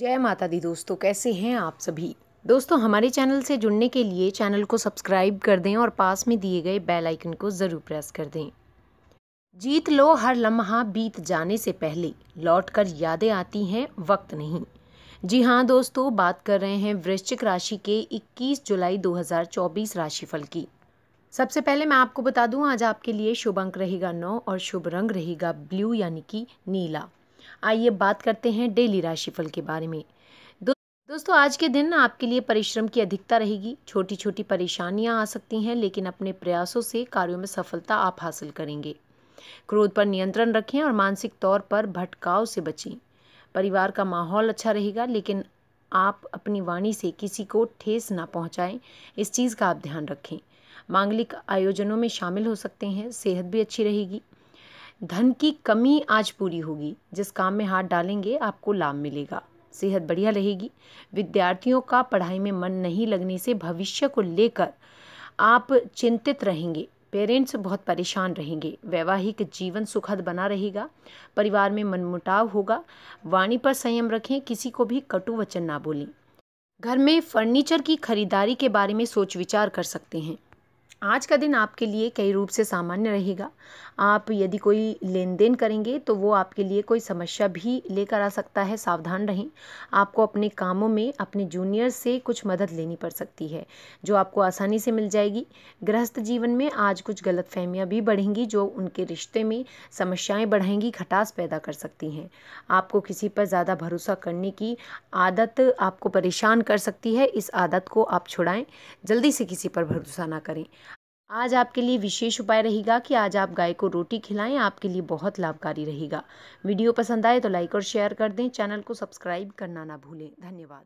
जय माता दी दोस्तों कैसे हैं आप सभी दोस्तों हमारे चैनल से जुड़ने के लिए चैनल को सब्सक्राइब कर दें और पास में दिए गए बेल आइकन को ज़रूर प्रेस कर दें जीत लो हर लम्हा बीत जाने से पहले लौट कर यादें आती हैं वक्त नहीं जी हाँ दोस्तों बात कर रहे हैं वृश्चिक राशि के 21 जुलाई 2024 राशिफल की सबसे पहले मैं आपको बता दूं आज आपके लिए शुभ अंक रहेगा नौ और शुभ रंग रहेगा ब्लू यानी कि नीला आइए बात करते हैं डेली राशिफल के बारे में दो, दोस्तों आज के दिन आपके लिए परिश्रम की अधिकता रहेगी छोटी छोटी परेशानियां आ सकती हैं लेकिन अपने प्रयासों से कार्यों में सफलता आप हासिल करेंगे क्रोध पर नियंत्रण रखें और मानसिक तौर पर भटकाव से बचें परिवार का माहौल अच्छा रहेगा लेकिन आप अपनी वाणी से किसी को ठेस ना पहुंचाएं इस चीज़ का आप ध्यान रखें मांगलिक आयोजनों में शामिल हो सकते हैं सेहत भी अच्छी रहेगी धन की कमी आज पूरी होगी जिस काम में हाथ डालेंगे आपको लाभ मिलेगा सेहत बढ़िया रहेगी विद्यार्थियों का पढ़ाई में मन नहीं लगने से भविष्य को लेकर आप चिंतित रहेंगे पेरेंट्स बहुत परेशान रहेंगे वैवाहिक जीवन सुखद बना रहेगा परिवार में मनमुटाव होगा वाणी पर संयम रखें किसी को भी कटु वचन ना बोलें घर में फर्नीचर की खरीदारी के बारे में सोच विचार कर सकते हैं आज का दिन आपके लिए कई रूप से सामान्य रहेगा आप यदि कोई लेन देन करेंगे तो वो आपके लिए कोई समस्या भी लेकर आ सकता है सावधान रहें आपको अपने कामों में अपने जूनियर से कुछ मदद लेनी पड़ सकती है जो आपको आसानी से मिल जाएगी गृहस्थ जीवन में आज कुछ गलत फहमियाँ भी बढ़ेंगी जो उनके रिश्ते में समस्याएँ बढ़ेंगी खटास पैदा कर सकती हैं आपको किसी पर ज़्यादा भरोसा करने की आदत आपको परेशान कर सकती है इस आदत को आप छुड़ाएँ जल्दी से किसी पर भरोसा ना करें आज आपके लिए विशेष उपाय रहेगा कि आज आप गाय को रोटी खिलाएं आपके लिए बहुत लाभकारी रहेगा वीडियो पसंद आए तो लाइक और शेयर कर दें चैनल को सब्सक्राइब करना ना भूलें धन्यवाद